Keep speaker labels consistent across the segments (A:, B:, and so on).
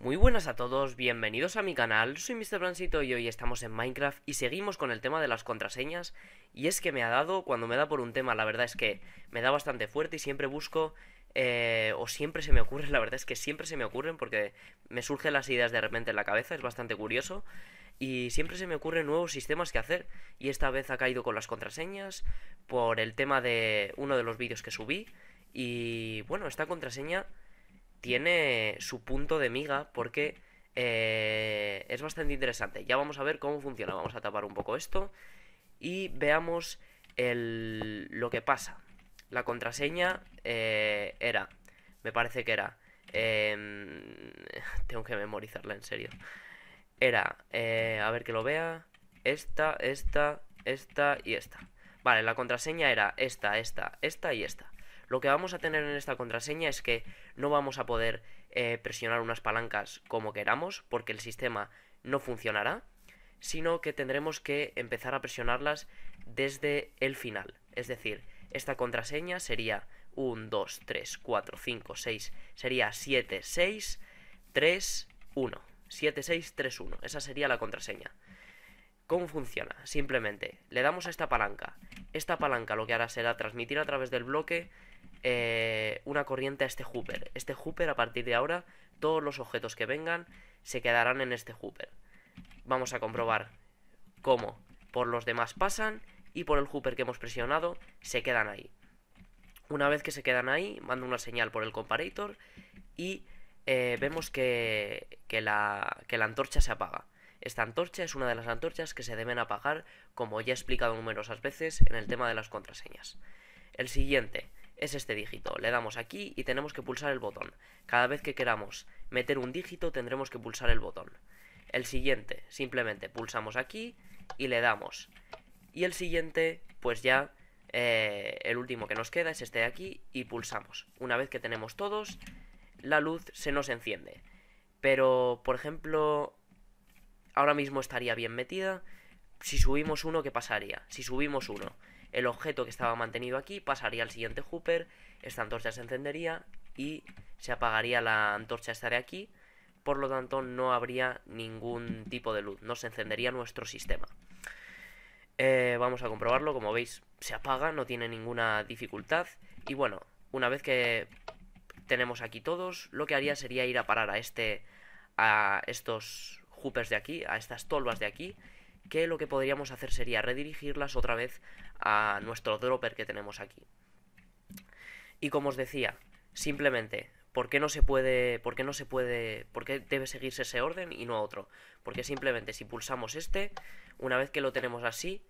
A: Muy buenas a todos, bienvenidos a mi canal, soy Mr. y hoy estamos en Minecraft y seguimos con el tema de las contraseñas y es que me ha dado, cuando me da por un tema, la verdad es que me da bastante fuerte y siempre busco, eh, o siempre se me ocurre, la verdad es que siempre se me ocurren porque me surgen las ideas de repente en la cabeza, es bastante curioso y siempre se me ocurren nuevos sistemas que hacer y esta vez ha caído con las contraseñas por el tema de uno de los vídeos que subí y bueno, esta contraseña tiene su punto de miga porque eh, es bastante interesante. Ya vamos a ver cómo funciona. Vamos a tapar un poco esto y veamos lo que pasa. La contraseña eh, era, me parece que era, em, tengo que memorizarla en serio. Era, eh, a ver que lo vea, esta, esta, esta y esta. Vale, la contraseña era esta, esta, esta y esta. Lo que vamos a tener en esta contraseña es que no vamos a poder eh, presionar unas palancas como queramos porque el sistema no funcionará, sino que tendremos que empezar a presionarlas desde el final. Es decir, esta contraseña sería 1, 2, 3, 4, 5, 6, sería 7, 6, 3, 1. 7, 6, 3, 1. Esa sería la contraseña. ¿Cómo funciona? Simplemente le damos a esta palanca. Esta palanca lo que hará será transmitir a través del bloque eh, una corriente a este Hooper. Este Hooper, a partir de ahora, todos los objetos que vengan se quedarán en este Hooper. Vamos a comprobar cómo por los demás pasan y por el Hooper que hemos presionado se quedan ahí. Una vez que se quedan ahí, mando una señal por el comparator y eh, vemos que, la, que la antorcha se apaga. Esta antorcha es una de las antorchas que se deben apagar, como ya he explicado numerosas veces en el tema de las contraseñas. El siguiente, es este dígito. Le damos aquí y tenemos que pulsar el botón. Cada vez que queramos meter un dígito tendremos que pulsar el botón. El siguiente, simplemente pulsamos aquí y le damos. Y el siguiente, pues ya eh, el último que nos queda es este de aquí y pulsamos. Una vez que tenemos todos, la luz se nos enciende. Pero, por ejemplo, ahora mismo estaría bien metida. Si subimos uno, ¿qué pasaría? Si subimos uno, el objeto que estaba mantenido aquí pasaría al siguiente Hooper, esta antorcha se encendería y se apagaría la antorcha esta de aquí, por lo tanto no habría ningún tipo de luz, no se encendería nuestro sistema. Eh, vamos a comprobarlo, como veis se apaga, no tiene ninguna dificultad y bueno, una vez que tenemos aquí todos, lo que haría sería ir a parar a este a estos hoopers de aquí, a estas tolvas de aquí, que lo que podríamos hacer sería redirigirlas otra vez a nuestro dropper que tenemos aquí. Y como os decía, simplemente, ¿por qué no se puede, por qué no se puede, por qué debe seguirse ese orden y no otro? Porque simplemente si pulsamos este, una vez que lo tenemos así,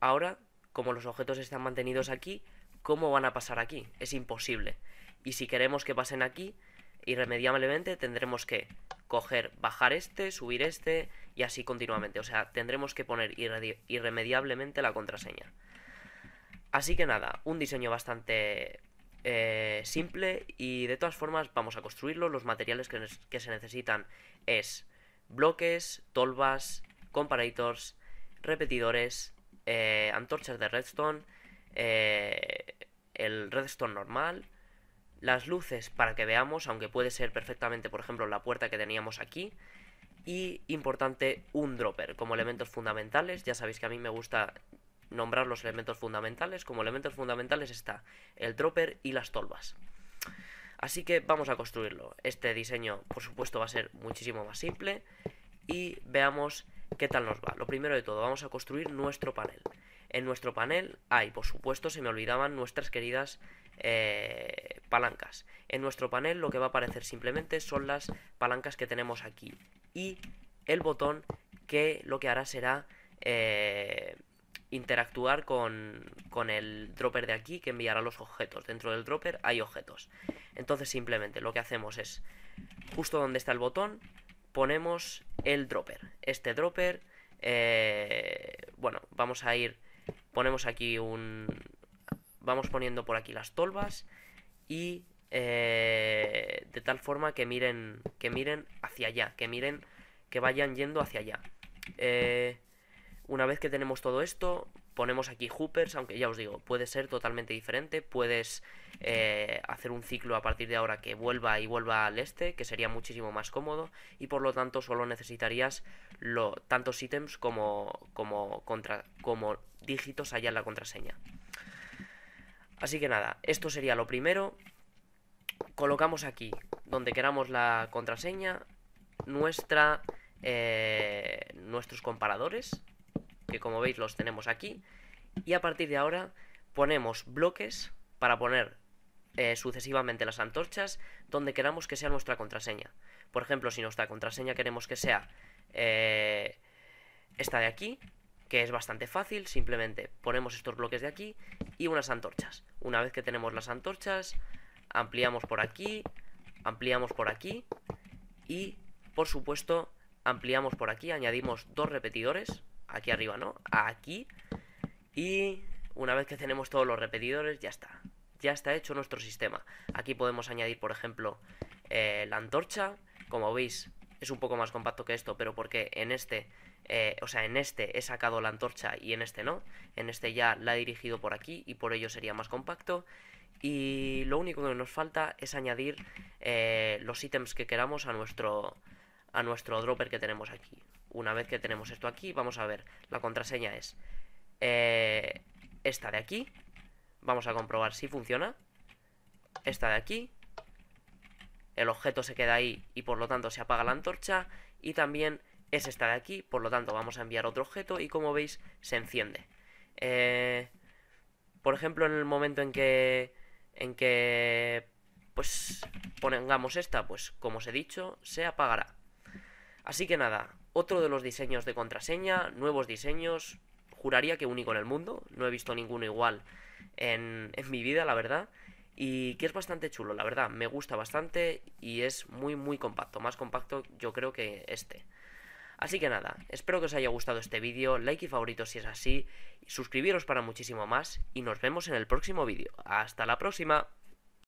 A: ahora, como los objetos están mantenidos aquí, ¿cómo van a pasar aquí? Es imposible. Y si queremos que pasen aquí, irremediablemente tendremos que coger, bajar este, subir este y así continuamente. O sea, tendremos que poner irremediablemente la contraseña. Así que nada, un diseño bastante eh, simple y de todas formas vamos a construirlo. Los materiales que, se necesitan es bloques, tolvas, comparators, repetidores, eh, antorchas de redstone, eh, el redstone normal, las luces para que veamos, aunque puede ser perfectamente, por ejemplo, la puerta que teníamos aquí, y importante, un dropper como elementos fundamentales. Ya sabéis que a mí me gusta nombrar los elementos fundamentales. Como elementos fundamentales está el dropper y las tolvas. Así que vamos a construirlo. Este diseño, por supuesto, va a ser muchísimo más simple. Y veamos qué tal nos va. Lo primero de todo, vamos a construir nuestro panel. En nuestro panel hay, por supuesto, se me olvidaban nuestras queridas eh, palancas. En nuestro panel lo que va a aparecer simplemente son las palancas que tenemos aquí. Y el botón que lo que hará será... Eh, interactuar con, el dropper de aquí que enviará los objetos. Dentro del dropper hay objetos. Entonces simplemente lo que hacemos es, justo donde está el botón, ponemos el dropper. Este dropper, eh, bueno, vamos a ir, ponemos aquí un... Vamos poniendo por aquí las tolvas y eh, de tal forma que miren, que miren hacia allá, que miren, que vayan yendo hacia allá. Eh, una vez que tenemos todo esto, ponemos aquí hoopers, aunque ya os digo, puede ser totalmente diferente. Puedes eh, hacer un ciclo a partir de ahora que vuelva y vuelva al este, que sería muchísimo más cómodo. Y por lo tanto solo necesitarías lo, tantos ítems como, como, contra, como dígitos allá en la contraseña. Así que nada, esto sería lo primero. Colocamos aquí, donde queramos la contraseña, nuestra, eh, nuestros comparadores que como veis los tenemos aquí. Y a partir de ahora ponemos bloques para poner eh, sucesivamente las antorchas donde queramos que sea nuestra contraseña. Por ejemplo, si nuestra contraseña queremos que sea eh, esta de aquí, que es bastante fácil, simplemente ponemos estos bloques de aquí y unas antorchas. Una vez que tenemos las antorchas, ampliamos por aquí, ampliamos por aquí y, por supuesto, ampliamos por aquí, añadimos dos repetidores aquí arriba, ¿no? Aquí. Y una vez que tenemos todos los repetidores, ya está. Ya está hecho nuestro sistema. Aquí podemos añadir, por ejemplo, eh, la antorcha. Como veis, es un poco más compacto que esto, pero porque en este, eh, o sea, en este he sacado la antorcha y en este no. En este ya la he dirigido por aquí y por ello sería más compacto. Y lo único que nos falta es añadir eh, los ítems que queramos a nuestro, a nuestro dropper que tenemos aquí. Una vez que tenemos esto aquí, vamos a ver, la contraseña es eh, esta de aquí. Vamos a comprobar si funciona. Esta de aquí. El objeto se queda ahí y por lo tanto se apaga la antorcha. Y también es esta de aquí, por lo tanto vamos a enviar otro objeto y como veis se enciende. Eh, por ejemplo, en el momento en que, en que pues pongamos esta, pues como os he dicho, se apagará. Así que nada, otro de los diseños de contraseña, nuevos diseños, juraría que único en el mundo, no he visto ninguno igual en, en mi vida, la verdad y que es bastante chulo, la verdad, me gusta bastante y es muy muy compacto, más compacto yo creo que este. Así que nada, espero que os haya gustado este vídeo, like y favorito si es así, suscribiros para muchísimo más y nos vemos en el próximo vídeo. ¡Hasta la próxima!